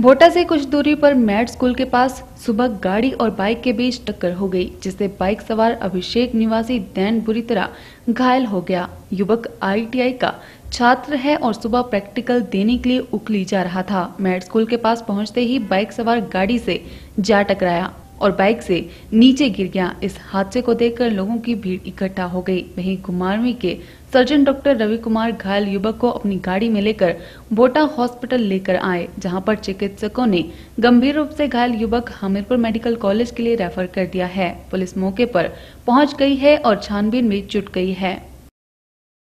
भोटा से कुछ दूरी पर मैड स्कूल के पास सुबह गाड़ी और बाइक के बीच टक्कर हो गई जिससे बाइक सवार अभिषेक निवासी दैन बुरी तरह घायल हो गया युवक आईटीआई का छात्र है और सुबह प्रैक्टिकल देने के लिए उकली जा रहा था मैड स्कूल के पास पहुंचते ही बाइक सवार गाड़ी से जा टकराया और बाइक से नीचे गिर गया इस हादसे को देखकर लोगों की भीड़ इकट्ठा हो गई वहीं कुमारवी के सर्जन डॉक्टर रवि कुमार घायल युवक को अपनी गाड़ी में लेकर बोटा हॉस्पिटल लेकर आए जहां पर चिकित्सकों ने गंभीर रूप से घायल युवक हमीरपुर मेडिकल कॉलेज के लिए रेफर कर दिया है पुलिस मौके पर पहुंच गई है और छानबीन में जुट गई है